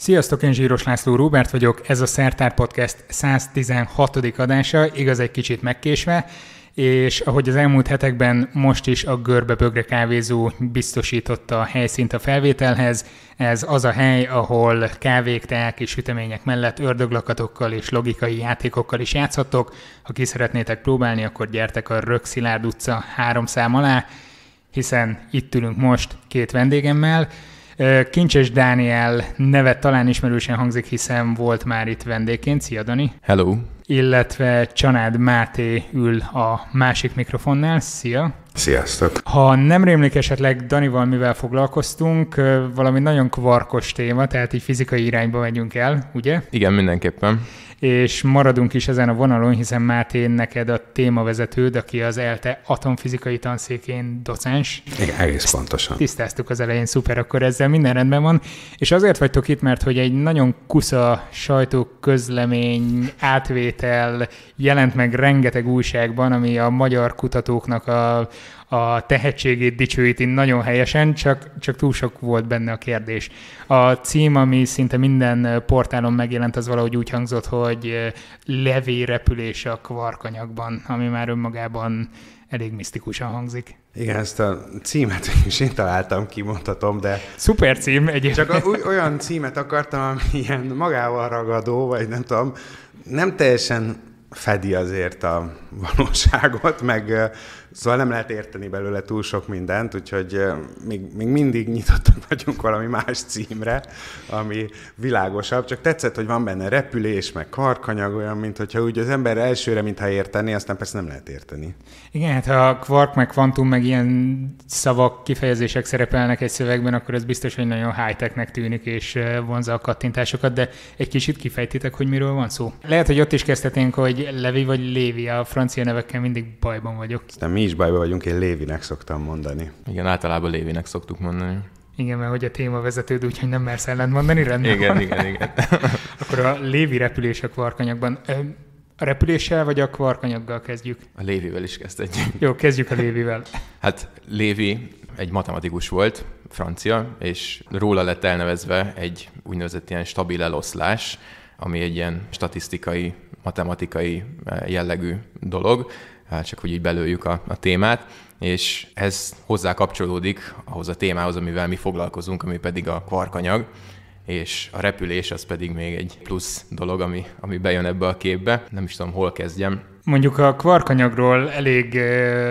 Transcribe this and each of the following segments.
Sziasztok, én Zsíros László Róbert vagyok, ez a Szertár Podcast 116. adása, igaz egy kicsit megkésve, és ahogy az elmúlt hetekben most is a görbe Görbe-Bögre kávézó biztosította a helyszínt a felvételhez, ez az a hely, ahol kávék, teák és sütemények mellett ördöglakatokkal és logikai játékokkal is játszhattok. Ha ki szeretnétek próbálni, akkor gyertek a Rökszilárd utca három szám alá, hiszen itt ülünk most két vendégemmel, Kincses Dániel neve talán ismerősen hangzik, hiszen volt már itt vendégként. Szia, Dani! Hello! illetve Csanád Máté ül a másik mikrofonnál. Szia! Sziasztok! Ha nem rémlik esetleg Danival, mivel foglalkoztunk, valami nagyon kvarkos téma, tehát így fizikai irányba megyünk el, ugye? Igen, mindenképpen és maradunk is ezen a vonalon, hiszen Máté neked a témavezetőd, aki az ELTE atomfizikai tanszékén docens. Igen, egész Ezt pontosan. Tisztáztuk az elején, szuper, akkor ezzel minden rendben van. És azért vagytok itt, mert hogy egy nagyon kusza sajtóközlemény, átvétel jelent meg rengeteg újságban, ami a magyar kutatóknak a a tehetségét dicsőíti nagyon helyesen, csak, csak túl sok volt benne a kérdés. A cím, ami szinte minden portálon megjelent, az valahogy úgy hangzott, hogy repülés a kvarkanyagban, ami már önmagában elég misztikusan hangzik. Igen, ezt a címet is én találtam kimondhatom, de... Szuper cím egyébként. Csak olyan címet akartam, ami ilyen magával ragadó, vagy nem tudom, nem teljesen fedi azért a valóságot, meg Szóval nem lehet érteni belőle túl sok mindent, úgyhogy még, még mindig nyitottak vagyunk valami más címre, ami világosabb. Csak tetszett, hogy van benne repülés, meg karkanyag, olyan, mint hogyha úgy az ember elsőre, mintha érteni, aztán persze nem lehet érteni. Igen, hát ha a kvark, meg kvantum, meg ilyen szavak, kifejezések szerepelnek egy szövegben, akkor ez biztos, hogy nagyon high-technek tűnik, és vonza a kattintásokat, de egy kicsit kifejtitek, hogy miről van szó. Lehet, hogy ott is kezdhetnénk, hogy Levi vagy Lévi, a francia nevekkel mindig bajban vagyok. De mi is bajban vagyunk, én Lévinek szoktam mondani. Igen, általában Lévinek szoktuk mondani. Igen, mert hogy a téma vezetőd, úgyhogy nem mersz ellent mondani, rendben Igen, van. igen, igen. Akkor a Lévi repülés a kvarkanyagban. A repüléssel vagy a kvarkanyaggal kezdjük? A Lévivel is kezdjük. Jó, kezdjük a Lévivel. Hát Lévi egy matematikus volt, francia, és róla lett elnevezve egy úgynevezett ilyen stabil eloszlás, ami egy ilyen statisztikai, matematikai eh, jellegű dolog, Hát csak hogy így belőjük a, a témát, és ez hozzá kapcsolódik ahhoz a témához, amivel mi foglalkozunk, ami pedig a kvarkanyag, és a repülés az pedig még egy plusz dolog, ami, ami bejön ebbe a képbe. Nem is tudom, hol kezdjem. Mondjuk a kvarkanyagról elég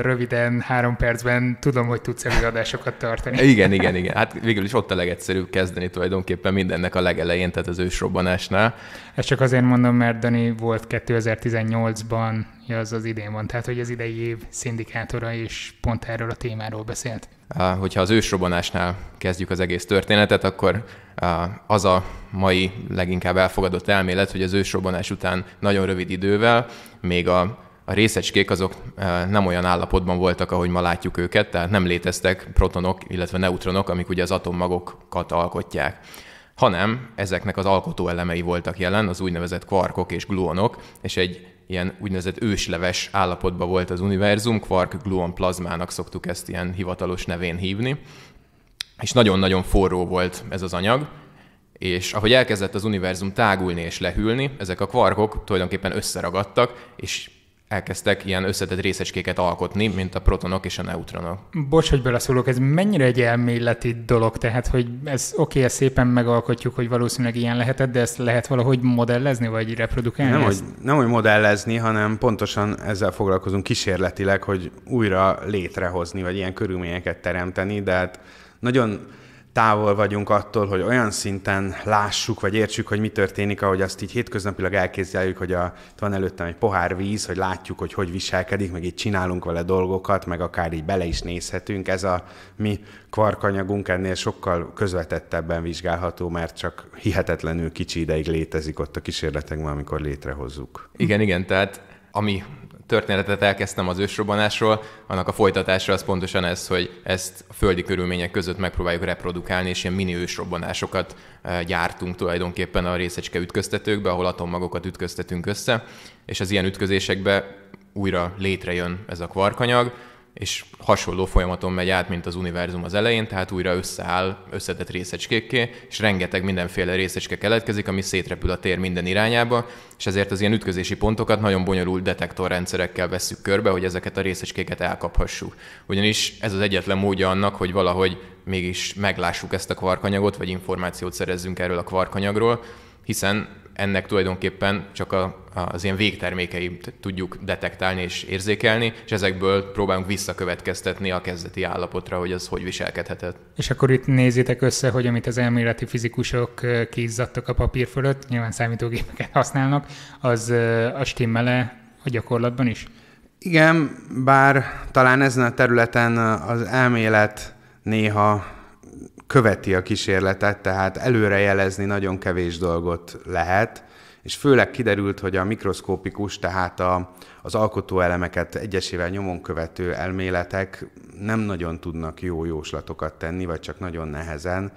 röviden, három percben tudom, hogy tudsz előadásokat tartani. Igen, igen, igen. Hát végül is ott a legegyszerűbb kezdeni tulajdonképpen mindennek a legelején, tehát az ősrobbanásnál. Ezt csak azért mondom, mert Dani volt 2018-ban, az az idén van, tehát hogy az idei év szindikátora is pont erről a témáról beszélt. Hogyha az ősrobbanásnál kezdjük az egész történetet, akkor az a mai leginkább elfogadott elmélet, hogy az ősrobbanás után nagyon rövid idővel még a a részecskék azok nem olyan állapotban voltak, ahogy ma látjuk őket, tehát nem léteztek protonok, illetve neutronok, amik ugye az atommagokat alkotják hanem ezeknek az elemei voltak jelen, az úgynevezett kvarkok és gluonok, és egy ilyen úgynevezett ősleves állapotban volt az univerzum, kvark gluon plazmának szoktuk ezt ilyen hivatalos nevén hívni, és nagyon-nagyon forró volt ez az anyag, és ahogy elkezdett az univerzum tágulni és lehűlni, ezek a kvarkok tulajdonképpen összeragadtak, és elkezdtek ilyen összetett részecskéket alkotni, mint a protonok és a neutronok. Bocs, hogy beleszólok, ez mennyire egy elméleti dolog, tehát hogy ez oké, ezt szépen megalkotjuk, hogy valószínűleg ilyen lehetett, de ezt lehet valahogy modellezni, vagy reprodukálni? Nem, hogy, nem hogy modellezni, hanem pontosan ezzel foglalkozunk kísérletileg, hogy újra létrehozni, vagy ilyen körülményeket teremteni, de hát nagyon távol vagyunk attól, hogy olyan szinten lássuk, vagy értsük, hogy mi történik, ahogy azt így hétköznapilag elképzeljük, hogy a, van előttem egy pohár víz, hogy látjuk, hogy hogy viselkedik, meg így csinálunk vele dolgokat, meg akár így bele is nézhetünk. Ez a mi kvarkanyagunk ennél sokkal közvetettebben vizsgálható, mert csak hihetetlenül kicsi ideig létezik ott a kísérletekben, amikor létrehozzuk. Igen, igen, tehát ami történetet elkezdtem az ősrobbanásról, annak a folytatása az pontosan ez, hogy ezt a földi körülmények között megpróbáljuk reprodukálni, és ilyen mini ősrobbanásokat eh, gyártunk tulajdonképpen a részecske ütköztetőkbe, ahol atommagokat ütköztetünk össze, és az ilyen ütközésekbe újra létrejön ez a kvarkanyag, és hasonló folyamaton megy át, mint az univerzum az elején, tehát újra összeáll összetett részecskékké, és rengeteg mindenféle részecske keletkezik, ami szétrepül a tér minden irányába, és ezért az ilyen ütközési pontokat nagyon bonyolult detektorrendszerekkel vesszük körbe, hogy ezeket a részecskéket elkaphassuk. Ugyanis ez az egyetlen módja annak, hogy valahogy mégis meglássuk ezt a kvarkanyagot, vagy információt szerezzünk erről a kvarkanyagról, hiszen ennek tulajdonképpen csak a, az ilyen végtermékeit tudjuk detektálni és érzékelni, és ezekből próbálunk visszakövetkeztetni a kezdeti állapotra, hogy az hogy viselkedhetett. És akkor itt nézzétek össze, hogy amit az elméleti fizikusok kizzadtak a papír fölött, nyilván számítógépeket használnak, az a stimmele a gyakorlatban is? Igen, bár talán ezen a területen az elmélet néha követi a kísérletet, tehát előrejelezni nagyon kevés dolgot lehet, és főleg kiderült, hogy a mikroszkópikus, tehát a, az alkotóelemeket egyesével nyomon követő elméletek nem nagyon tudnak jó jóslatokat tenni, vagy csak nagyon nehezen,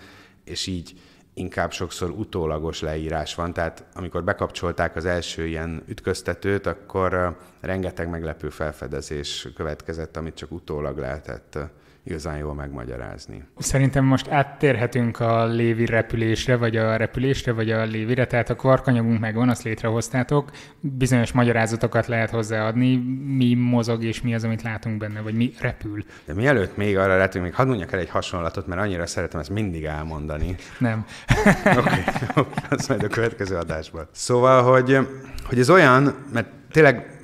és így inkább sokszor utólagos leírás van. Tehát amikor bekapcsolták az első ilyen ütköztetőt, akkor rengeteg meglepő felfedezés következett, amit csak utólag lehetett igazán jól megmagyarázni. Szerintem most áttérhetünk a lévi repülésre, vagy a repülésre, vagy a lévire, tehát a kvarkanyagunk megvan, azt létrehoztátok, bizonyos magyarázatokat lehet hozzáadni, mi mozog és mi az, amit látunk benne, vagy mi repül. De mielőtt még arra lehetünk, még hadd mondjak el egy hasonlatot, mert annyira szeretem ezt mindig elmondani. Nem. Oké, okay, okay, az majd a következő adásban. Szóval, hogy, hogy ez olyan, mert tényleg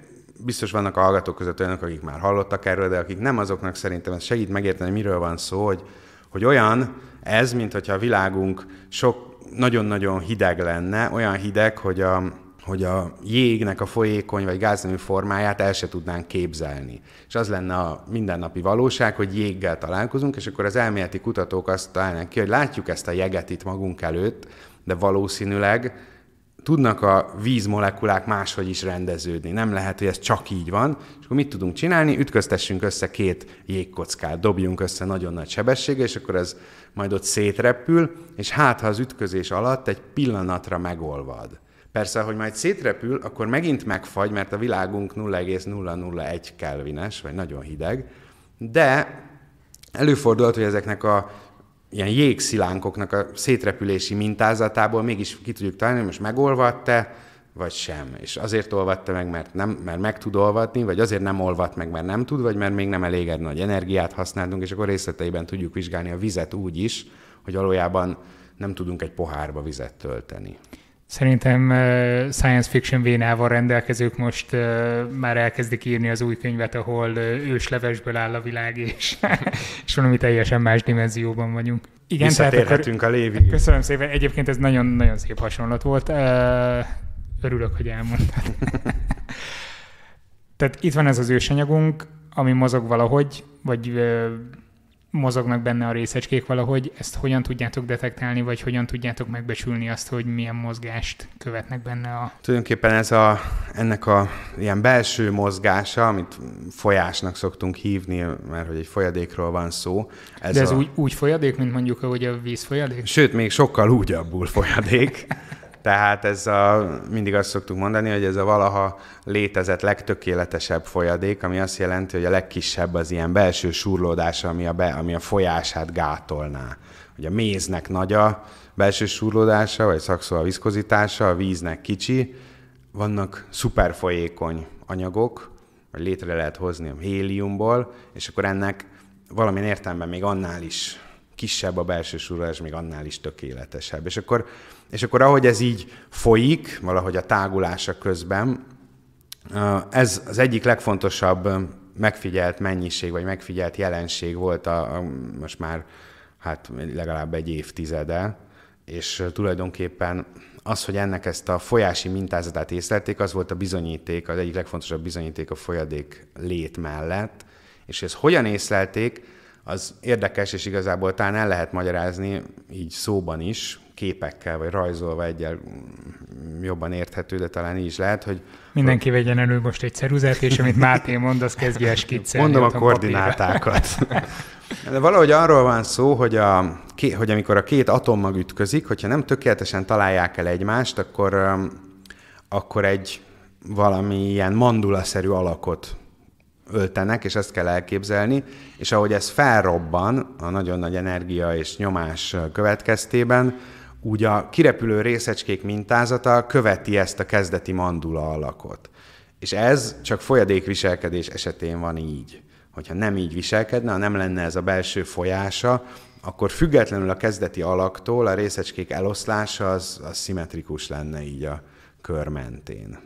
biztos vannak a hallgatók között olyanok, akik már hallottak erről, de akik nem azoknak szerintem ez segít megérteni, miről van szó, hogy, hogy olyan ez, mint hogyha a világunk sok nagyon-nagyon hideg lenne, olyan hideg, hogy a, hogy a jégnek a folyékony vagy gáznemű formáját el se tudnánk képzelni. És az lenne a mindennapi valóság, hogy jéggel találkozunk, és akkor az elméleti kutatók azt találnak ki, hogy látjuk ezt a jeget itt magunk előtt, de valószínűleg tudnak a vízmolekulák máshogy is rendeződni. Nem lehet, hogy ez csak így van. És akkor mit tudunk csinálni? Ütköztessünk össze két jégkockát, dobjunk össze nagyon nagy sebességgel, és akkor ez majd ott szétrepül, és hát ha az ütközés alatt egy pillanatra megolvad. Persze, hogy majd szétrepül, akkor megint megfagy, mert a világunk 0,001 kelvines, vagy nagyon hideg, de előfordulhat, hogy ezeknek a ilyen jégszilánkoknak a szétrepülési mintázatából mégis ki tudjuk találni, hogy most megolvadt-e, vagy sem. És azért olvadt-e meg, mert, nem, mert meg tud olvadni, vagy azért nem olvadt meg, mert nem tud, vagy mert még nem elég nagy energiát használtunk, és akkor részleteiben tudjuk vizsgálni a vizet úgy is, hogy valójában nem tudunk egy pohárba vizet tölteni. Szerintem uh, science fiction vénával rendelkezők most uh, már elkezdik írni az új könyvet, ahol uh, őslevesből áll a világ, és, és valami teljesen más dimenzióban vagyunk. Igen, Visszatérhetünk tehát, a lévi. Köszönöm szépen. Egyébként ez nagyon-nagyon szép hasonlat volt. Örülök, hogy elmondtad. tehát itt van ez az ősanyagunk, ami mozog valahogy, vagy mozognak benne a részecskék valahogy, ezt hogyan tudjátok detektálni, vagy hogyan tudjátok megbecsülni azt, hogy milyen mozgást követnek benne a... Tulajdonképpen ez a, ennek a ilyen belső mozgása, amit folyásnak szoktunk hívni, mert hogy egy folyadékról van szó. Ez De ez a... úgy, úgy folyadék, mint mondjuk, ahogy a víz folyadék Sőt, még sokkal úgyabbul folyadék. Tehát ez a, mindig azt szoktuk mondani, hogy ez a valaha létezett legtökéletesebb folyadék, ami azt jelenti, hogy a legkisebb az ilyen belső surlódás, ami a, be, ami a folyását gátolná. Ugye a méznek nagy a belső surlódása, vagy szakszó a viszkozitása, a víznek kicsi, vannak szuperfolyékony anyagok, vagy létre lehet hozni a héliumból, és akkor ennek valamilyen értelemben még annál is kisebb a belső surlás, még annál is tökéletesebb. És akkor, és akkor ahogy ez így folyik, valahogy a tágulása közben, ez az egyik legfontosabb megfigyelt mennyiség, vagy megfigyelt jelenség volt a, a most már hát legalább egy évtizede, és tulajdonképpen az, hogy ennek ezt a folyási mintázatát észlelték, az volt a bizonyíték, az egyik legfontosabb bizonyíték a folyadék lét mellett, és ezt hogyan észlelték, az érdekes, és igazából talán el lehet magyarázni így szóban is, képekkel, vagy rajzolva egyel mm, jobban érthető, de talán így is lehet, hogy... Mindenki hogy... vegyen elő most egy ceruzát, és amit Máté mond, az kezdje el skiccelni. Mondom a, a koordinátákat. De valahogy arról van szó, hogy, a, hogy amikor a két atommag ütközik, hogyha nem tökéletesen találják el egymást, akkor, akkor egy valami ilyen mandulaszerű alakot öltenek, és ezt kell elképzelni, és ahogy ez felrobban a nagyon nagy energia és nyomás következtében, úgy a kirepülő részecskék mintázata követi ezt a kezdeti mandula alakot. És ez csak folyadékviselkedés esetén van így. Hogyha nem így viselkedne, ha nem lenne ez a belső folyása, akkor függetlenül a kezdeti alaktól a részecskék eloszlása az, az szimmetrikus lenne így a kör mentén.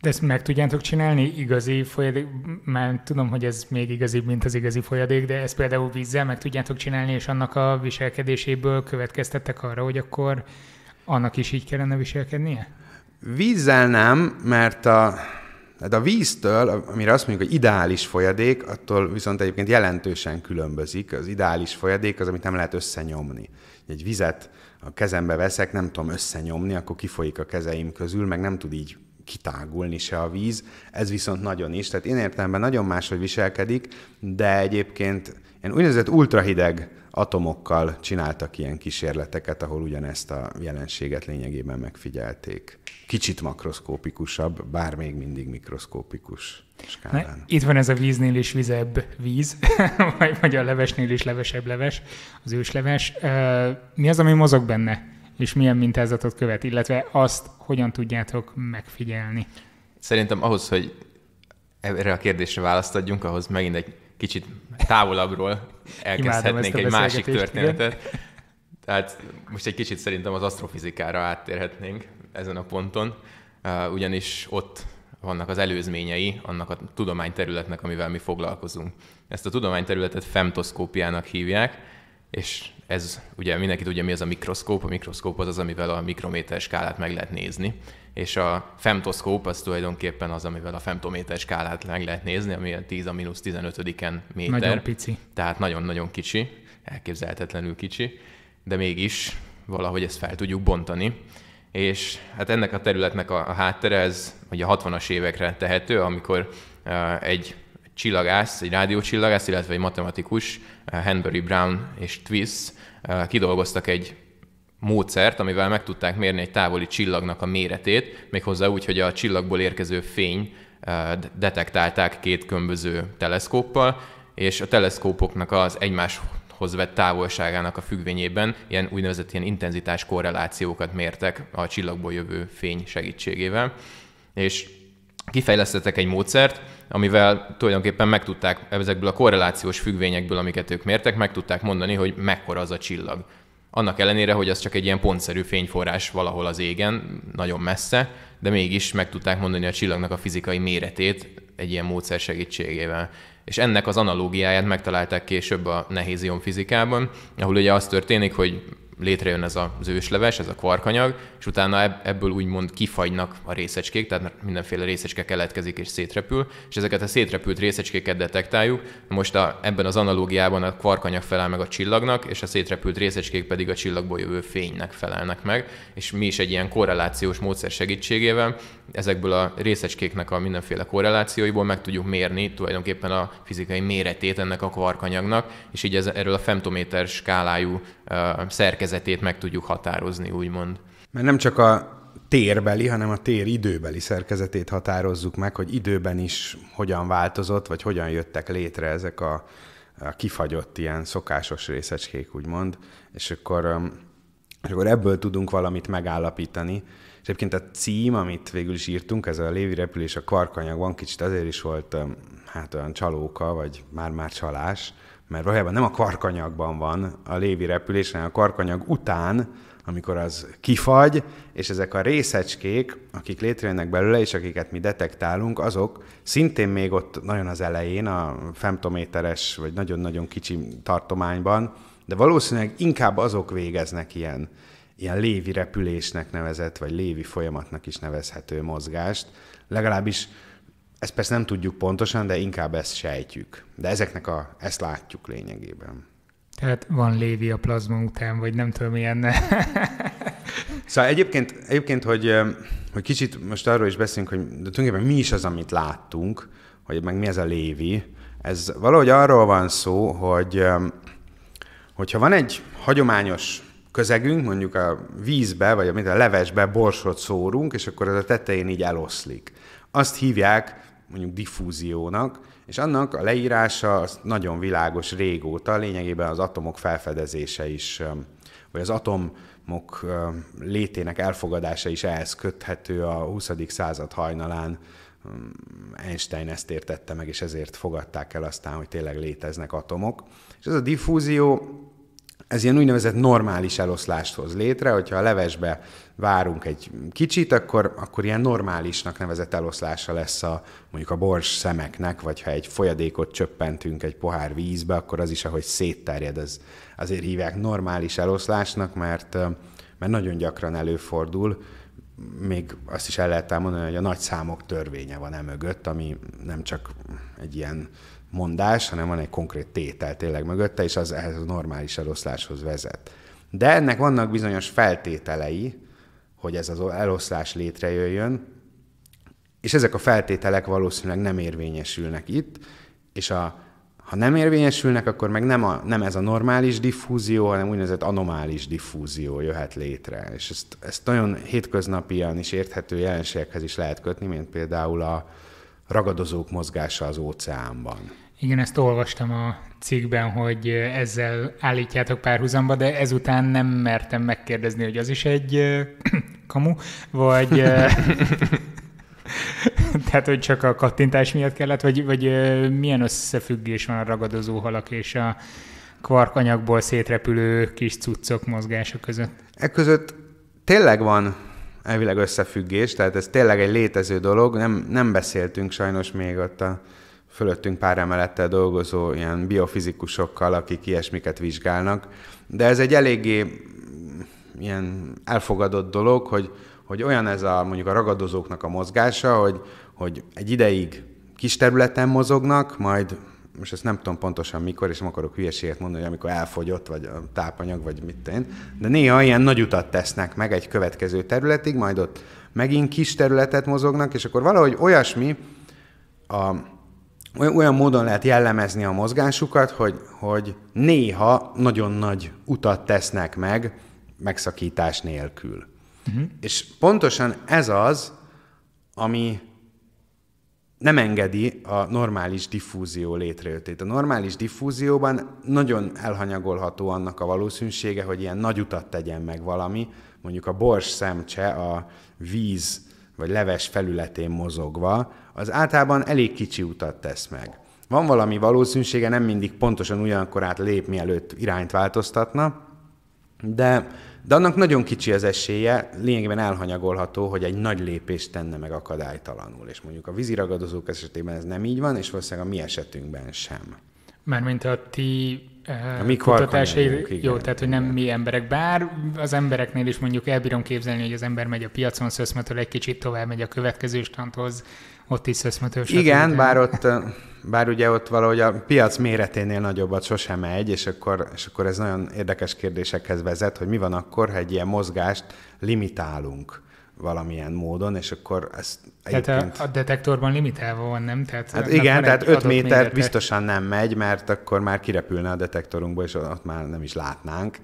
De ezt meg tudjátok csinálni igazi folyadék, már tudom, hogy ez még igazibb, mint az igazi folyadék, de ezt például vízzel meg tudjátok csinálni, és annak a viselkedéséből következtettek arra, hogy akkor annak is így kellene viselkednie? Vízzel nem, mert a, de hát a víztől, amire azt mondjuk, hogy ideális folyadék, attól viszont egyébként jelentősen különbözik. Az ideális folyadék az, amit nem lehet összenyomni. Egy vizet a kezembe veszek, nem tudom összenyomni, akkor kifolyik a kezeim közül, meg nem tud így kitágulni se a víz, ez viszont nagyon is, tehát én értelemben nagyon máshogy viselkedik, de egyébként ilyen úgynevezett ultrahideg atomokkal csináltak ilyen kísérleteket, ahol ugyanezt a jelenséget lényegében megfigyelték. Kicsit makroszkópikusabb, bár még mindig mikroszkópikus Na, itt van ez a víznél is vizebb víz, vagy, vagy a levesnél is levesebb leves, az ősleves. Mi az, ami mozog benne? és milyen mintázatot követ, illetve azt hogyan tudjátok megfigyelni. Szerintem ahhoz, hogy erre a kérdésre választ adjunk, ahhoz megint egy kicsit távolabbról elkezdhetnénk egy másik történetet. Igen. Tehát most egy kicsit szerintem az asztrofizikára áttérhetnénk ezen a ponton, ugyanis ott vannak az előzményei annak a tudományterületnek, amivel mi foglalkozunk. Ezt a tudományterületet femtoszkópiának hívják, és ez ugye mindenki tudja, mi az a mikroszkóp. A mikroszkóp az az, amivel a mikrométer skálát meg lehet nézni, és a femtoszkóp az tulajdonképpen az, amivel a femtométer skálát meg lehet nézni, ami a 10 a mínusz 15-en méter. Nagyon pici. Tehát nagyon-nagyon kicsi, elképzelhetetlenül kicsi, de mégis valahogy ezt fel tudjuk bontani. És hát ennek a területnek a, a háttere, ez ugye a 60-as évekre tehető, amikor uh, egy csillagász, egy rádiócsillagász, illetve egy matematikus, Henry eh, Brown és Twiss eh, kidolgoztak egy módszert, amivel meg tudták mérni egy távoli csillagnak a méretét, méghozzá úgy, hogy a csillagból érkező fény eh, detektálták két különböző teleszkóppal, és a teleszkópoknak az egymáshoz vett távolságának a függvényében ilyen úgynevezett ilyen intenzitás korrelációkat mértek a csillagból jövő fény segítségével. És kifejlesztettek egy módszert, amivel tulajdonképpen megtudták ezekből a korrelációs függvényekből, amiket ők mértek, meg tudták mondani, hogy mekkora az a csillag. Annak ellenére, hogy az csak egy ilyen pontszerű fényforrás valahol az égen, nagyon messze, de mégis meg tudták mondani a csillagnak a fizikai méretét egy ilyen módszer segítségével. És ennek az analógiáját megtalálták később a nehézion fizikában, ahol ugye az történik, hogy létrejön ez az ősleves, ez a kvarkanyag, és utána ebből úgymond kifagynak a részecskék, tehát mindenféle részecske keletkezik és szétrepül, és ezeket a szétrepült részecskéket detektáljuk. Most a, ebben az analógiában a kvarkanyag felel meg a csillagnak, és a szétrepült részecskék pedig a csillagból jövő fénynek felelnek meg, és mi is egy ilyen korrelációs módszer segítségével ezekből a részecskéknek a mindenféle korrelációiból meg tudjuk mérni tulajdonképpen a fizikai méretét ennek a kvarkanyagnak, és így ez, erről a femtométer skálájú uh, szerkezetről szerkezetét meg tudjuk határozni, úgymond. Mert nem csak a térbeli, hanem a tér időbeli szerkezetét határozzuk meg, hogy időben is hogyan változott, vagy hogyan jöttek létre ezek a, a kifagyott ilyen szokásos részecskék, úgymond, és akkor, um, és akkor ebből tudunk valamit megállapítani. És egyébként a cím, amit végül is írtunk, ez a lévi repülés a karkanyagban, kicsit azért is volt um, hát olyan csalóka, vagy már-már csalás, mert valójában nem a karkanyagban van a lévi repülés, hanem a karkanyag után, amikor az kifagy, és ezek a részecskék, akik létrejönnek belőle, és akiket mi detektálunk, azok szintén még ott nagyon az elején, a femtométeres, vagy nagyon-nagyon kicsi tartományban, de valószínűleg inkább azok végeznek ilyen, ilyen lévi repülésnek nevezett, vagy lévi folyamatnak is nevezhető mozgást. Legalábbis ezt persze nem tudjuk pontosan, de inkább ezt sejtjük. De ezeknek a, ezt látjuk lényegében. Tehát van Lévi a plazma után, vagy nem tudom milyen. szóval egyébként, egyébként hogy, hogy kicsit most arról is beszélünk, hogy de tulajdonképpen mi is az, amit láttunk, hogy meg mi ez a Lévi. Ez valahogy arról van szó, hogy hogyha van egy hagyományos közegünk, mondjuk a vízbe, vagy amit a levesbe borsot szórunk, és akkor ez a tetején így eloszlik. Azt hívják mondjuk diffúziónak, és annak a leírása az nagyon világos régóta, lényegében az atomok felfedezése is, vagy az atomok létének elfogadása is ehhez köthető a 20. század hajnalán. Einstein ezt értette meg, és ezért fogadták el aztán, hogy tényleg léteznek atomok. És ez a diffúzió ez ilyen úgynevezett normális eloszlást hoz létre, hogyha a levesbe várunk egy kicsit, akkor, akkor ilyen normálisnak nevezett eloszlása lesz a, mondjuk a bors szemeknek, vagy ha egy folyadékot csöppentünk egy pohár vízbe, akkor az is, ahogy szétterjed, az, azért hívják normális eloszlásnak, mert, mert nagyon gyakran előfordul, még azt is el lehet mondani, hogy a nagy számok törvénye van mögött, ami nem csak egy ilyen mondás, hanem van egy konkrét tétel tényleg mögötte, és az ehhez a normális eloszláshoz vezet. De ennek vannak bizonyos feltételei, hogy ez az eloszlás létrejöjjön, és ezek a feltételek valószínűleg nem érvényesülnek itt, és a, ha nem érvényesülnek, akkor meg nem, a, nem ez a normális diffúzió, hanem úgynevezett anomális diffúzió jöhet létre. És ezt, ezt nagyon hétköznapian is érthető jelenségekhez is lehet kötni, mint például a, ragadozók mozgása az óceánban. Igen, ezt olvastam a cikkben, hogy ezzel állítjátok párhuzamba, de ezután nem mertem megkérdezni, hogy az is egy kamu, vagy tehát, hogy csak a kattintás miatt kellett, vagy, vagy milyen összefüggés van a ragadozó halak és a kvarkanyagból szétrepülő kis cuccok mozgása között? E között tényleg van elvileg összefüggés, tehát ez tényleg egy létező dolog, nem, nem beszéltünk sajnos még ott a fölöttünk pár emelettel dolgozó ilyen biofizikusokkal, akik ilyesmiket vizsgálnak, de ez egy eléggé mm, ilyen elfogadott dolog, hogy, hogy olyan ez a mondjuk a ragadozóknak a mozgása, hogy, hogy egy ideig kis területen mozognak, majd most ezt nem tudom pontosan mikor, és nem akarok hülyeséget mondani, hogy amikor elfogyott, vagy a tápanyag, vagy mit én, de néha ilyen nagy utat tesznek meg egy következő területig, majd ott megint kis területet mozognak, és akkor valahogy olyasmi, a, olyan módon lehet jellemezni a mozgásukat, hogy, hogy néha nagyon nagy utat tesznek meg megszakítás nélkül. Uh-huh. És pontosan ez az, ami nem engedi a normális diffúzió létrejöttét. A normális diffúzióban nagyon elhanyagolható annak a valószínűsége, hogy ilyen nagy utat tegyen meg valami, mondjuk a bors szemcse a víz vagy leves felületén mozogva, az általában elég kicsi utat tesz meg. Van valami valószínűsége, nem mindig pontosan ugyanakkorát lép, mielőtt irányt változtatna, de, de annak nagyon kicsi az esélye, lényegében elhanyagolható, hogy egy nagy lépést tenne meg akadálytalanul. És mondjuk a víziragadozók esetében ez nem így van, és valószínűleg a mi esetünkben sem. Mármint a ti eh, a mi kutatásai, jó, tehát hogy nem igen. mi emberek, bár az embereknél is mondjuk elbírom képzelni, hogy az ember megy a piacon, szöszmetől egy kicsit tovább megy a következő standhoz, ott is szeszmetős. Hát igen, bár ott, bár ugye ott valahogy a piac méreténél nagyobbat sosem megy, és akkor, és akkor ez nagyon érdekes kérdésekhez vezet, hogy mi van akkor, ha egy ilyen mozgást limitálunk valamilyen módon, és akkor ez Tehát egyébként... a, a detektorban limitálva van, nem? Tehát hát igen, tehát 5 méter biztosan nem megy, mert akkor már kirepülne a detektorunkból, és ott már nem is látnánk.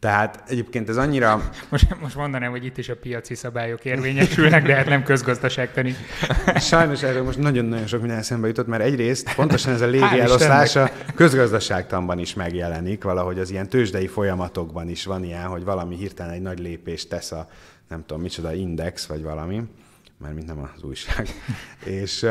Tehát egyébként ez annyira... Most, most mondanám, hogy itt is a piaci szabályok érvényesülnek, de hát nem közgazdaságtani. Sajnos erről most nagyon-nagyon sok minden eszembe jutott, mert egyrészt pontosan ez a légi eloszlása közgazdaságtanban is megjelenik, valahogy az ilyen tőzsdei folyamatokban is van ilyen, hogy valami hirtelen egy nagy lépést tesz a nem tudom micsoda index vagy valami, mert mint nem az újság. És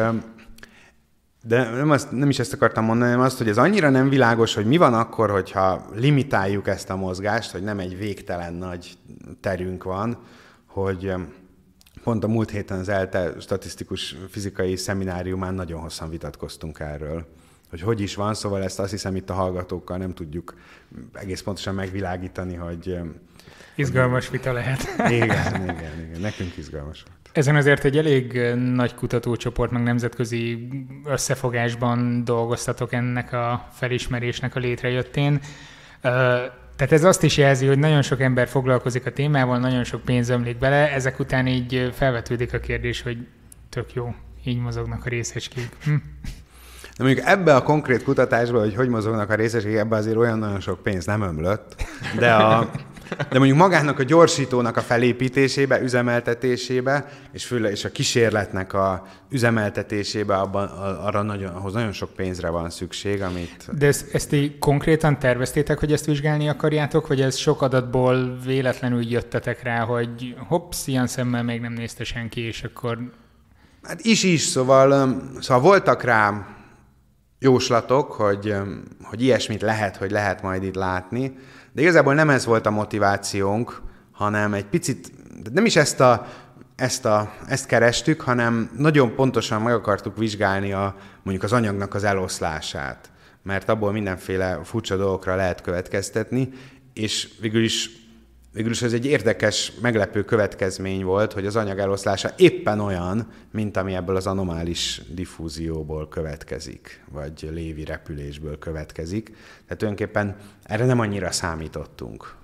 de nem, azt, nem is ezt akartam mondani, hanem azt, hogy ez annyira nem világos, hogy mi van akkor, hogyha limitáljuk ezt a mozgást, hogy nem egy végtelen nagy terünk van, hogy pont a múlt héten az ELTE statisztikus fizikai szemináriumán nagyon hosszan vitatkoztunk erről hogy hogy is van, szóval ezt azt hiszem itt a hallgatókkal nem tudjuk egész pontosan megvilágítani, hogy... Izgalmas hogy... vita lehet. Igen, igen, igen, nekünk izgalmas. Ezen azért egy elég nagy kutatócsoport, meg nemzetközi összefogásban dolgoztatok ennek a felismerésnek a létrejöttén. Tehát ez azt is jelzi, hogy nagyon sok ember foglalkozik a témával, nagyon sok pénz ömlik bele, ezek után így felvetődik a kérdés, hogy tök jó, így mozognak a részecskék. Hm? De mondjuk ebbe a konkrét kutatásba, hogy hogy mozognak a részecskék, ebbe azért olyan nagyon sok pénz nem ömlött, de a, de mondjuk magának a gyorsítónak a felépítésébe, üzemeltetésébe, és főleg és a kísérletnek a üzemeltetésébe, abban, arra nagyon, ahhoz nagyon sok pénzre van szükség, amit... De ezt, ezt így konkrétan terveztétek, hogy ezt vizsgálni akarjátok, vagy ez sok adatból véletlenül jöttetek rá, hogy hopsz, ilyen szemmel még nem nézte senki, és akkor... Hát is-is, szóval, szóval voltak rám jóslatok, hogy, hogy ilyesmit lehet, hogy lehet majd itt látni, de igazából nem ez volt a motivációnk, hanem egy picit, nem is ezt a ezt, a, ezt kerestük, hanem nagyon pontosan meg akartuk vizsgálni a, mondjuk az anyagnak az eloszlását, mert abból mindenféle furcsa dolgokra lehet következtetni, és végül is végülis ez egy érdekes, meglepő következmény volt, hogy az anyag eloszlása éppen olyan, mint ami ebből az anomális diffúzióból következik, vagy lévi repülésből következik. Tehát tulajdonképpen erre nem annyira számítottunk.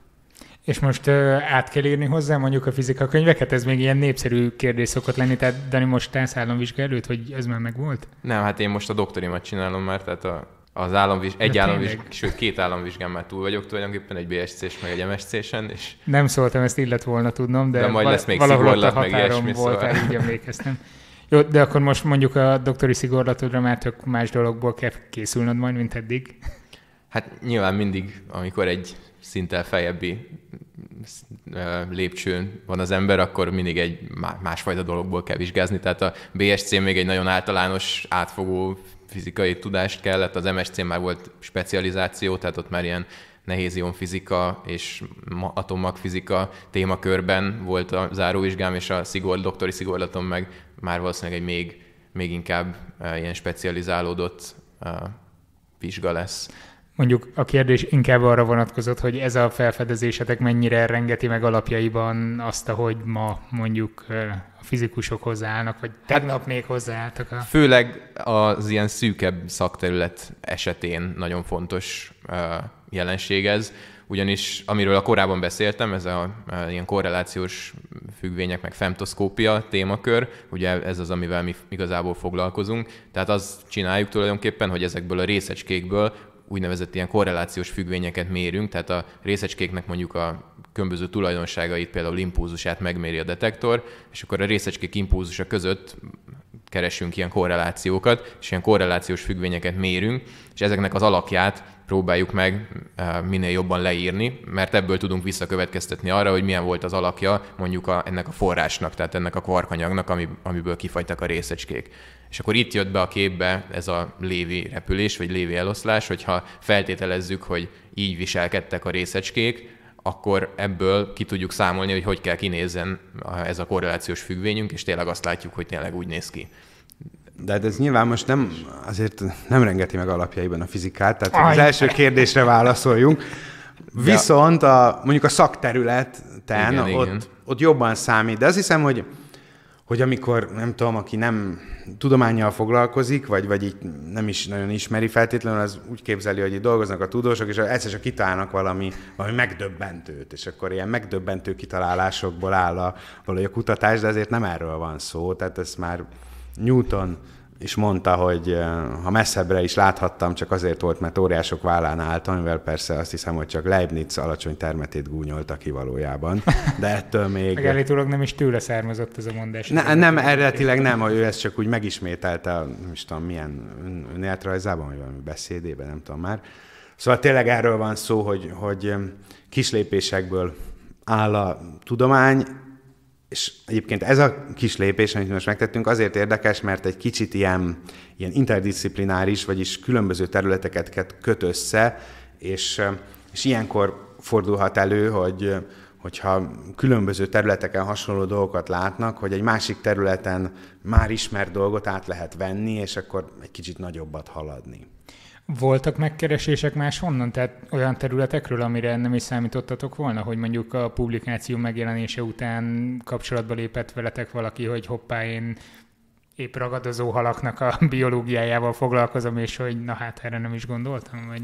És most ö, át kell írni hozzá mondjuk a fizika könyveket? Ez még ilyen népszerű kérdés szokott lenni, tehát Dani most tászállom vizsga hogy ez már megvolt? Nem, hát én most a doktorimat csinálom már, tehát a az államvizs... egy államvizsgán, sőt két államvizsgán már túl vagyok tulajdonképpen, egy BSC-s, meg egy MSC-sen. És... Nem szóltam, ezt illet volna tudnom, de, de majd lesz még határom meg ilyesmi. Volt, szóval. így emlékeztem. Jó, de akkor most mondjuk a doktori szigorlatodra már tök más dologból kell készülnöd majd, mint eddig. Hát nyilván mindig, amikor egy szinte feljebbi lépcsőn van az ember, akkor mindig egy másfajta dologból kell vizsgázni. Tehát a BSC még egy nagyon általános, átfogó fizikai tudást kellett, az MSC már volt specializáció, tehát ott már ilyen nehéz fizika és atommagfizika témakörben volt a záróvizsgám, és a szigor, doktori szigorlatom meg már valószínűleg egy még, még inkább eh, ilyen specializálódott eh, vizsga lesz mondjuk a kérdés inkább arra vonatkozott, hogy ez a felfedezésetek mennyire rengeti meg alapjaiban azt, ahogy ma mondjuk a fizikusok hozzáállnak, vagy hát tegnap még hozzáálltak. A... Főleg az ilyen szűkebb szakterület esetén nagyon fontos jelenség ez, ugyanis amiről a korábban beszéltem, ez a, a ilyen korrelációs függvények, meg femtoszkópia témakör, ugye ez az, amivel mi igazából foglalkozunk, tehát azt csináljuk tulajdonképpen, hogy ezekből a részecskékből úgynevezett ilyen korrelációs függvényeket mérünk, tehát a részecskéknek mondjuk a különböző tulajdonságait, például impulzusát megméri a detektor, és akkor a részecskék impulzusa között keresünk ilyen korrelációkat, és ilyen korrelációs függvényeket mérünk, és ezeknek az alakját próbáljuk meg eh, minél jobban leírni, mert ebből tudunk visszakövetkeztetni arra, hogy milyen volt az alakja mondjuk a, ennek a forrásnak, tehát ennek a kvarkanyagnak, ami, amiből kifajtak a részecskék. És akkor itt jött be a képbe ez a lévi repülés, vagy lévi eloszlás, hogyha feltételezzük, hogy így viselkedtek a részecskék, akkor ebből ki tudjuk számolni, hogy hogy kell kinézzen ez a korrelációs függvényünk, és tényleg azt látjuk, hogy tényleg úgy néz ki. De hát ez nyilván most nem, azért nem rengeti meg alapjaiban a fizikát, tehát Aj. az első kérdésre válaszoljunk. Viszont a, mondjuk a szakterületen igen, ott, igen. ott jobban számít, de azt hiszem, hogy hogy amikor, nem tudom, aki nem tudományjal foglalkozik, vagy, vagy így nem is nagyon ismeri feltétlenül, az úgy képzeli, hogy itt dolgoznak a tudósok, és egyszer csak kitalálnak valami, valami megdöbbentőt, és akkor ilyen megdöbbentő kitalálásokból áll a, a kutatás, de azért nem erről van szó, tehát ezt már Newton és mondta, hogy eh, ha messzebbre is láthattam, csak azért volt, mert óriások vállán álltam, amivel persze azt hiszem, hogy csak Leibniz alacsony termetét gúnyolta ki valójában, de ettől még... Megállítólag nem is tőle származott ez a mondás. Ne, nem, eredetileg nem, hogy ő ezt csak úgy megismételte, nem is tudom milyen önéletrajzában, vagy valami beszédében, nem tudom már. Szóval tényleg erről van szó, hogy, hogy eh, kislépésekből áll a tudomány, és egyébként ez a kis lépés, amit most megtettünk, azért érdekes, mert egy kicsit ilyen, ilyen interdisziplináris, vagyis különböző területeket köt össze, és, és ilyenkor fordulhat elő, hogy, hogyha különböző területeken hasonló dolgokat látnak, hogy egy másik területen már ismert dolgot át lehet venni, és akkor egy kicsit nagyobbat haladni. Voltak megkeresések máshonnan, tehát olyan területekről, amire nem is számítottatok volna, hogy mondjuk a publikáció megjelenése után kapcsolatba lépett veletek valaki, hogy hoppá, én épp ragadozó halaknak a biológiájával foglalkozom, és hogy na hát erre nem is gondoltam, vagy...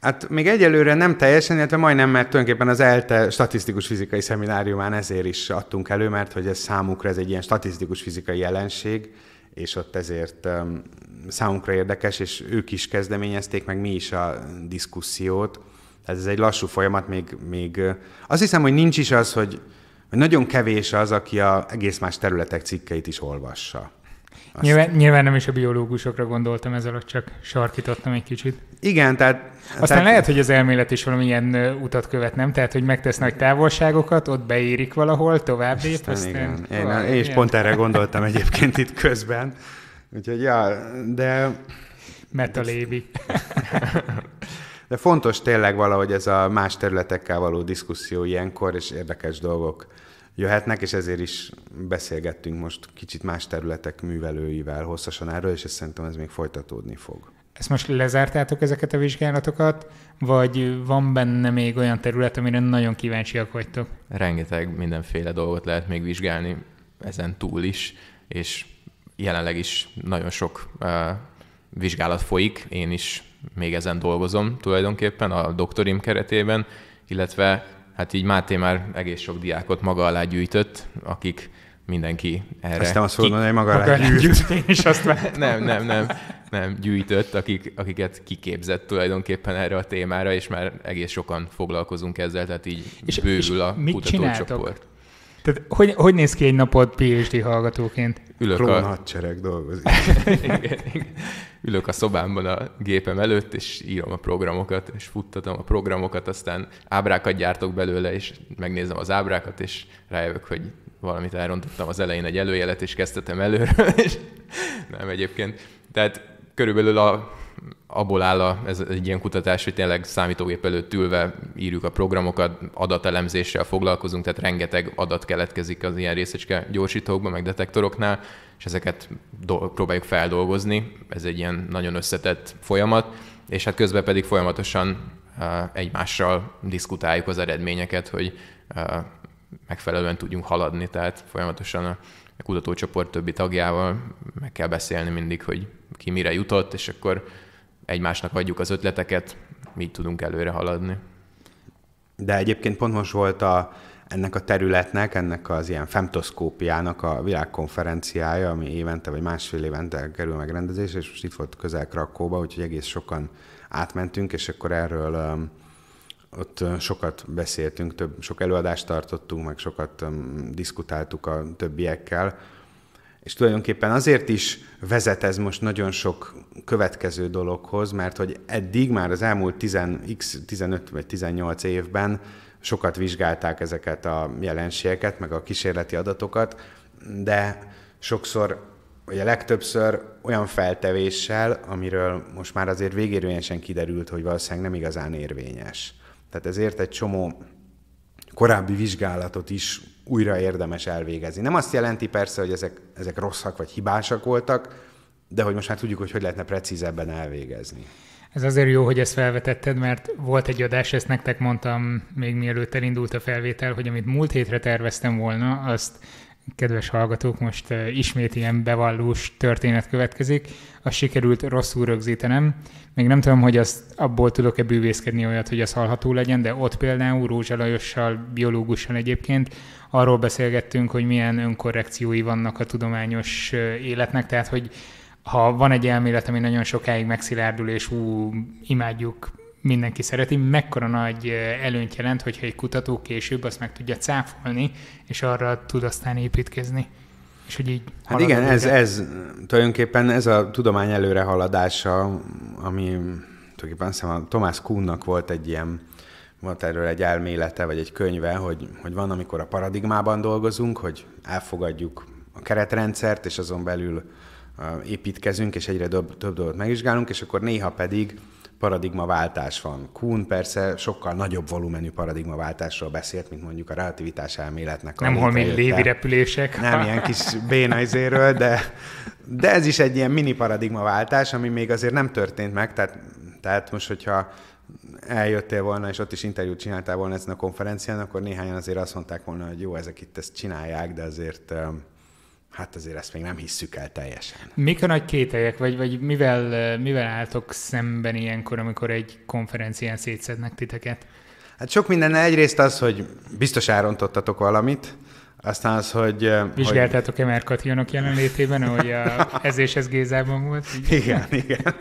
Hát még egyelőre nem teljesen, illetve majdnem, mert tulajdonképpen az ELTE statisztikus fizikai szemináriumán ezért is adtunk elő, mert hogy ez számukra ez egy ilyen statisztikus fizikai jelenség, és ott ezért számunkra érdekes, és ők is kezdeményezték, meg mi is a diszkusziót. Tehát ez egy lassú folyamat, még, még azt hiszem, hogy nincs is az, hogy nagyon kevés az, aki a egész más területek cikkeit is olvassa nyilván, nyilván nem is a biológusokra gondoltam ezzel, csak sarkítottam egy kicsit. Igen, tehát... Aztán tehát... lehet, hogy az elmélet is valamilyen utat követ, nem? Tehát, hogy megtesz nagy távolságokat, ott beérik valahol, tovább lép, aztán... aztán igen. Én, én is pont erre gondoltam egyébként itt közben. Úgyhogy, ja, de... Metalébi. De fontos tényleg valahogy ez a más területekkel való diszkuszió ilyenkor, és érdekes dolgok jöhetnek, és ezért is beszélgettünk most kicsit más területek művelőivel hosszasan erről, és szerintem ez még folytatódni fog. Ezt most lezártátok ezeket a vizsgálatokat, vagy van benne még olyan terület, amire nagyon kíváncsiak vagytok? Rengeteg mindenféle dolgot lehet még vizsgálni ezen túl is, és jelenleg is nagyon sok uh, vizsgálat folyik, én is még ezen dolgozom tulajdonképpen a doktorim keretében, illetve hát így Máté már egész sok diákot maga alá gyűjtött, akik mindenki erre... nem azt fogod mondani, maga alá gyűjtött. Én is azt vettem. nem, nem, nem, nem, gyűjtött, akik, akiket kiképzett tulajdonképpen erre a témára, és már egész sokan foglalkozunk ezzel, tehát így és, bővül és a kutatócsoport. Csináltok? Tehát hogy, hogy néz ki egy napod PhD hallgatóként? Ülök Klón a... hadsereg dolgozik. igen, igen. Ülök a szobámban a gépem előtt, és írom a programokat, és futtatom a programokat, aztán ábrákat gyártok belőle, és megnézem az ábrákat, és rájövök, hogy valamit elrontottam az elején egy előjelet, és kezdtem előről, és nem egyébként. Tehát körülbelül a abból áll a, ez egy ilyen kutatás, hogy tényleg számítógép előtt ülve írjuk a programokat, adatelemzéssel foglalkozunk, tehát rengeteg adat keletkezik az ilyen részecske gyorsítókban, meg detektoroknál, és ezeket do- próbáljuk feldolgozni. Ez egy ilyen nagyon összetett folyamat, és hát közben pedig folyamatosan uh, egymással diskutáljuk az eredményeket, hogy uh, megfelelően tudjunk haladni, tehát folyamatosan a a kutatócsoport többi tagjával meg kell beszélni mindig, hogy ki mire jutott, és akkor egymásnak adjuk az ötleteket, mi tudunk előre haladni. De egyébként pont most volt a, ennek a területnek, ennek az ilyen femtoszkópiának a világkonferenciája, ami évente vagy másfél évente kerül megrendezésre, és most itt volt közel Krakóba, úgyhogy egész sokan átmentünk, és akkor erről um, ott sokat beszéltünk, több, sok előadást tartottunk, meg sokat um, diskutáltuk a többiekkel, és tulajdonképpen azért is vezet ez most nagyon sok következő dologhoz, mert hogy eddig már az elmúlt 10x, 15 vagy 18 évben sokat vizsgálták ezeket a jelenségeket, meg a kísérleti adatokat, de sokszor, ugye legtöbbször olyan feltevéssel, amiről most már azért végérvényesen kiderült, hogy valószínűleg nem igazán érvényes. Tehát ezért egy csomó korábbi vizsgálatot is újra érdemes elvégezni. Nem azt jelenti persze, hogy ezek, ezek rosszak vagy hibásak voltak, de hogy most már tudjuk, hogy hogy lehetne precízebben elvégezni. Ez azért jó, hogy ezt felvetetted, mert volt egy adás, ezt nektek mondtam még mielőtt elindult a felvétel, hogy amit múlt hétre terveztem volna, azt kedves hallgatók, most eh, ismét ilyen bevallós történet következik. Az sikerült rosszul rögzítenem. Még nem tudom, hogy azt abból tudok-e bűvészkedni olyat, hogy az hallható legyen, de ott például Rózsa Lajossal, biológussal egyébként arról beszélgettünk, hogy milyen önkorrekciói vannak a tudományos életnek, tehát hogy ha van egy elmélet, ami nagyon sokáig megszilárdul, és ú, imádjuk, mindenki szereti, mekkora nagy előnyt jelent, hogyha egy kutató később azt meg tudja cáfolni, és arra tud aztán építkezni. És hogy így hát igen, ez, ez tulajdonképpen ez a tudomány előrehaladása, ami tulajdonképpen azt hiszem a Thomas Kuhnnak volt egy ilyen volt erről egy elmélete, vagy egy könyve, hogy, hogy van, amikor a paradigmában dolgozunk, hogy elfogadjuk a keretrendszert, és azon belül építkezünk, és egyre több, több dolgot megvizsgálunk, és akkor néha pedig paradigmaváltás van. Kuhn persze sokkal nagyobb volumenű paradigmaváltásról beszélt, mint mondjuk a relativitás elméletnek. Nem holmi lévi repülések. Nem ilyen kis bénajzéről, de, de ez is egy ilyen mini paradigmaváltás, ami még azért nem történt meg, tehát, tehát most, hogyha eljöttél volna, és ott is interjút csináltál volna ezen a konferencián, akkor néhányan azért azt mondták volna, hogy jó, ezek itt ezt csinálják, de azért hát azért ezt még nem hisszük el teljesen. Mik a nagy kételyek, vagy, vagy mivel, eh, mivel álltok szemben ilyenkor, amikor egy konferencián szétszednek titeket? Hát sok minden. Egyrészt az, hogy biztos elrontottatok valamit, aztán az, hogy... Vizsgáltátok-e eh, hogy... E Katianok jelenlétében, ahogy a ez Gézában volt? Igen, igen.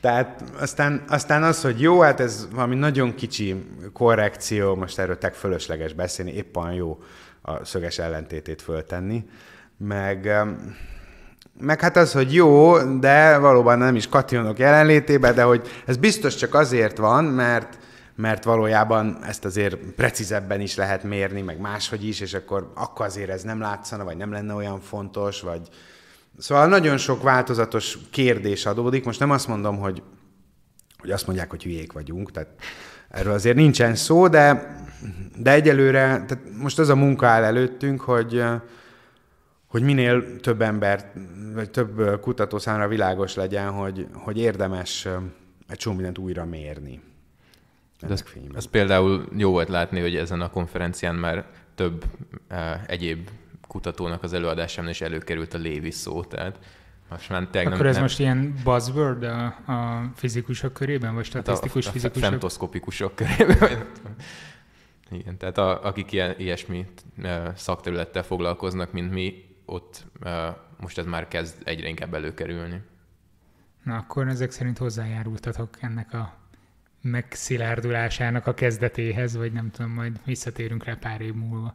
Tehát aztán, aztán az, hogy jó, hát ez valami nagyon kicsi korrekció, most erről tek fölösleges beszélni, éppen jó a szöges ellentétét föltenni, meg, meg hát az, hogy jó, de valóban nem is kationok jelenlétében, de hogy ez biztos csak azért van, mert mert valójában ezt azért precízebben is lehet mérni, meg máshogy is, és akkor, akkor azért ez nem látszana, vagy nem lenne olyan fontos, vagy, Szóval nagyon sok változatos kérdés adódik. Most nem azt mondom, hogy, hogy azt mondják, hogy hülyék vagyunk, tehát erről azért nincsen szó, de, de egyelőre tehát most az a munka áll előttünk, hogy, hogy minél több ember, vagy több kutató számára világos legyen, hogy, hogy érdemes egy csomó mindent újra mérni. De az, ez például jó volt látni, hogy ezen a konferencián már több uh, egyéb kutatónak az előadásában is előkerült a lévi szó, tehát most már tegnap... Akkor ez nem... most ilyen buzzword a, a fizikusok körében, vagy statisztikus hát a, a, fizikusok? A femtoszkopikusok körében. Igen, tehát a, akik ilyen, ilyesmi szakterülettel foglalkoznak, mint mi, ott most ez már kezd egyre inkább előkerülni. Na akkor ezek szerint hozzájárultatok ennek a megszilárdulásának a kezdetéhez, vagy nem tudom, majd visszatérünk rá pár év múlva.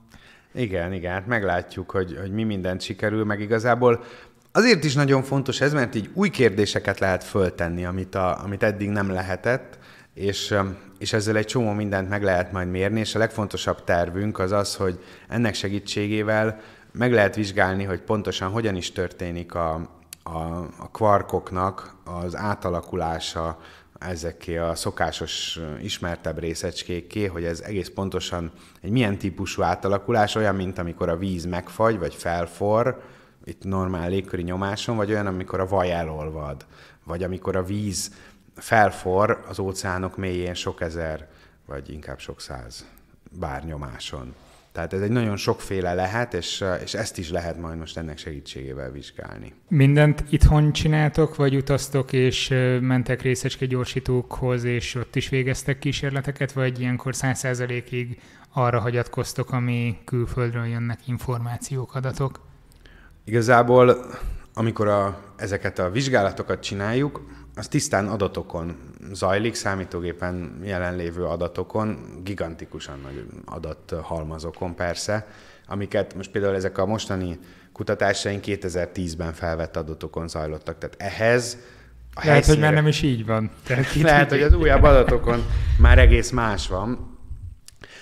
Igen, igen, hát meglátjuk, hogy, hogy mi mindent sikerül, meg igazából azért is nagyon fontos ez, mert így új kérdéseket lehet föltenni, amit, a, amit eddig nem lehetett, és, és ezzel egy csomó mindent meg lehet majd mérni, és a legfontosabb tervünk az az, hogy ennek segítségével meg lehet vizsgálni, hogy pontosan hogyan is történik a, a, a kvarkoknak az átalakulása ezeké a szokásos, ismertebb részecskékké, hogy ez egész pontosan egy milyen típusú átalakulás, olyan, mint amikor a víz megfagy, vagy felfor, itt normál légköri nyomáson, vagy olyan, amikor a vaj elolvad, vagy amikor a víz felfor az óceánok mélyén sok ezer, vagy inkább sok száz bár nyomáson. Tehát ez egy nagyon sokféle lehet, és, és ezt is lehet majd most ennek segítségével vizsgálni. Mindent itthon csináltok, vagy utaztok, és mentek részecske gyorsítókhoz, és ott is végeztek kísérleteket, vagy ilyenkor száz százalékig arra hagyatkoztok, ami külföldről jönnek információk, adatok? Igazából, amikor a, ezeket a vizsgálatokat csináljuk, az tisztán adatokon zajlik, számítógépen jelenlévő adatokon, gigantikusan nagy adathalmazokon persze, amiket most például ezek a mostani kutatásaink 2010-ben felvett adatokon zajlottak. Tehát ehhez a Lehet, helyszínre... hogy már nem is így van. Tehát Lehet, hogy az újabb adatokon már egész más van.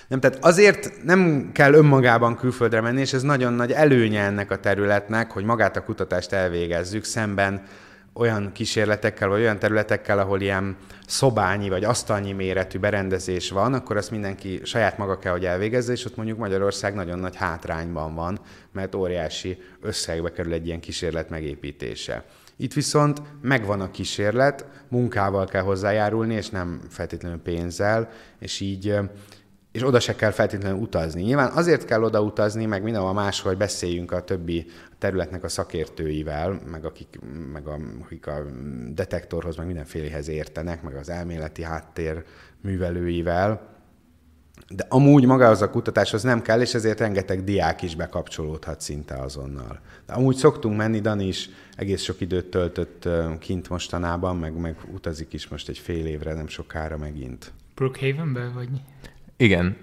Nem, tehát azért nem kell önmagában külföldre menni, és ez nagyon nagy előnye ennek a területnek, hogy magát a kutatást elvégezzük, szemben olyan kísérletekkel, vagy olyan területekkel, ahol ilyen szobányi vagy asztalnyi méretű berendezés van, akkor azt mindenki saját maga kell, hogy elvégezze, és ott mondjuk Magyarország nagyon nagy hátrányban van, mert óriási összegbe kerül egy ilyen kísérlet megépítése. Itt viszont megvan a kísérlet, munkával kell hozzájárulni, és nem feltétlenül pénzzel, és így és oda se kell feltétlenül utazni. Nyilván azért kell oda utazni, meg mindenhol máshol beszéljünk a többi területnek a szakértőivel, meg akik, meg a, akik a detektorhoz, meg mindenfélehez értenek, meg az elméleti háttér művelőivel, de amúgy az a kutatáshoz nem kell, és ezért rengeteg diák is bekapcsolódhat szinte azonnal. De amúgy szoktunk menni, Dani is egész sok időt töltött kint mostanában, meg, meg utazik is most egy fél évre, nem sokára megint. Brookhavenbe, vagy? Igen,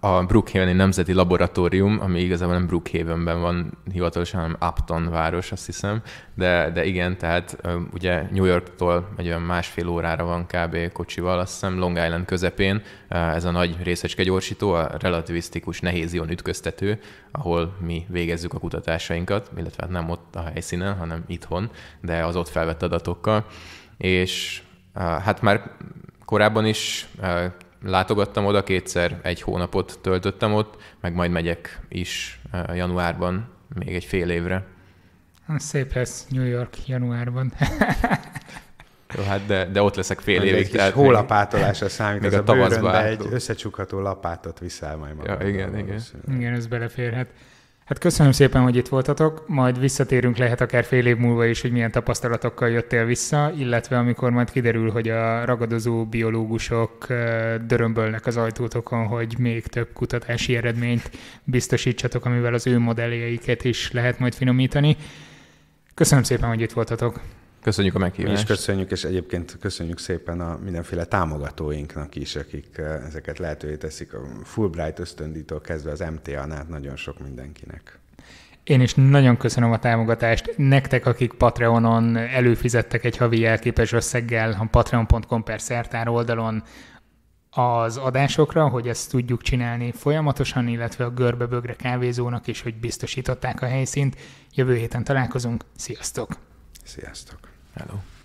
a Brookheveni Nemzeti Laboratórium, ami igazából nem Brookhavenben van hivatalosan, hanem Upton város, azt hiszem, de, de igen, tehát ugye New Yorktól egy olyan másfél órára van kb. kocsival, azt hiszem Long Island közepén ez a nagy részecske gyorsító, a relativisztikus ion ütköztető, ahol mi végezzük a kutatásainkat, illetve hát nem ott a helyszínen, hanem itthon, de az ott felvett adatokkal, és hát már korábban is látogattam oda, kétszer egy hónapot töltöttem ott, meg majd megyek is eh, januárban még egy fél évre. Szép lesz New York januárban. Jó, hát de, de ott leszek fél Na, évig. Egy kis hólapátolásra számít még ez a, a tavaszban. egy összecsukható lapátot viszel majd magad. Ja, igen, igen. Igen, ez beleférhet. Hát köszönöm szépen, hogy itt voltatok, majd visszatérünk lehet akár fél év múlva is, hogy milyen tapasztalatokkal jöttél vissza, illetve amikor majd kiderül, hogy a ragadozó biológusok dörömbölnek az ajtótokon, hogy még több kutatási eredményt biztosítsatok, amivel az ő modelljeiket is lehet majd finomítani. Köszönöm szépen, hogy itt voltatok. Köszönjük a meghívást. Mi is köszönjük, és egyébként köszönjük szépen a mindenféle támogatóinknak is, akik eh, ezeket lehetővé teszik, a Fulbright ösztöndítól kezdve az MTA-nál nagyon sok mindenkinek. Én is nagyon köszönöm a támogatást. Nektek, akik Patreonon előfizettek egy havi jelképes összeggel a patreon.com per szertár oldalon az adásokra, hogy ezt tudjuk csinálni folyamatosan, illetve a görbe bögre kávézónak is, hogy biztosították a helyszínt. Jövő héten találkozunk. Sziasztok! Sziasztok! Hello.